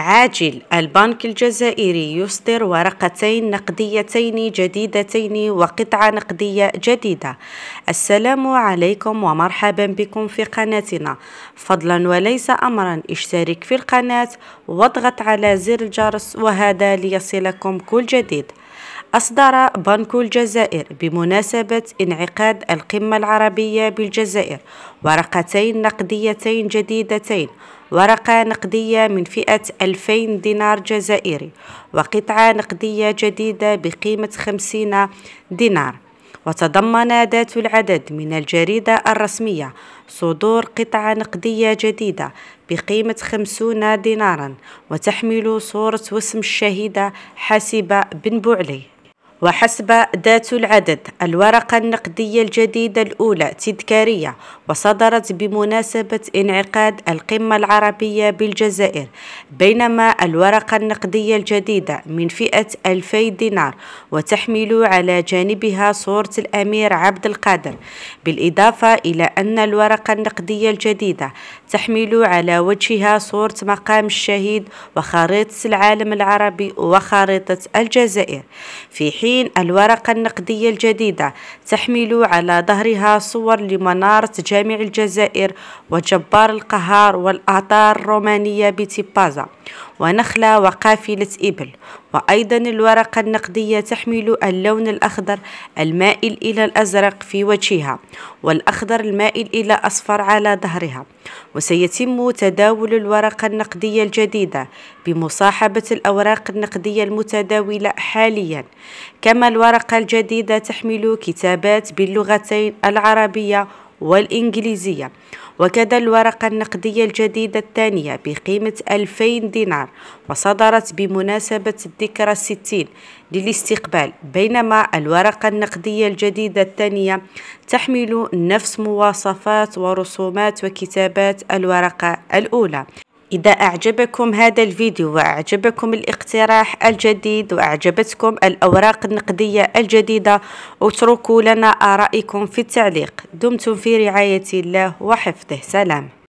عاجل البنك الجزائري يصدر ورقتين نقديتين جديدتين وقطعة نقدية جديدة السلام عليكم ومرحبا بكم في قناتنا فضلا وليس أمرا اشترك في القناة واضغط على زر الجرس وهذا ليصلكم كل جديد أصدر بنك الجزائر بمناسبة انعقاد القمة العربية بالجزائر ورقتين نقديتين جديدتين ورقة نقدية من فئة 2000 دينار جزائري وقطعة نقدية جديدة بقيمة 50 دينار وتضمن ذات العدد من الجريدة الرسمية صدور قطعة نقدية جديدة بقيمة 50 دينارا وتحمل صورة واسم الشهيدة حاسبة بن بوعلي وحسب ذات العدد الورقة النقدية الجديدة الأولى تذكارية وصدرت بمناسبة انعقاد القمة العربية بالجزائر بينما الورقة النقدية الجديدة من فئة 2000 دينار وتحمل على جانبها صورة الأمير عبد القادر بالإضافة إلى أن الورقة النقدية الجديدة تحمل على وجهها صورة مقام الشهيد وخريطة العالم العربي وخريطة الجزائر في حين المستخدمين الورقة النقدية الجديدة تحمل على ظهرها صور لمنارة جامع الجزائر وجبار القهار والآثار الرومانية بتيبازا ونخلة وقافلة إبل وأيضا الورقة النقدية تحمل اللون الأخضر المائل إلى الأزرق في وجهها والأخضر المائل إلى أصفر على ظهرها وسيتم تداول الورقة النقدية الجديدة بمصاحبة الأوراق النقدية المتداولة حاليا كما الورقة الجديدة تحمل كتابات باللغتين العربية والإنجليزية وكذا الورقة النقدية الجديدة الثانية بقيمة 2000 دينار وصدرت بمناسبة الذكرى الستين للاستقبال بينما الورقة النقدية الجديدة الثانية تحمل نفس مواصفات ورسومات وكتابات الورقة الأولى إذا أعجبكم هذا الفيديو وأعجبكم الاقتراح الجديد وأعجبتكم الأوراق النقدية الجديدة اتركوا لنا آرائكم في التعليق دمتم في رعاية الله وحفظه سلام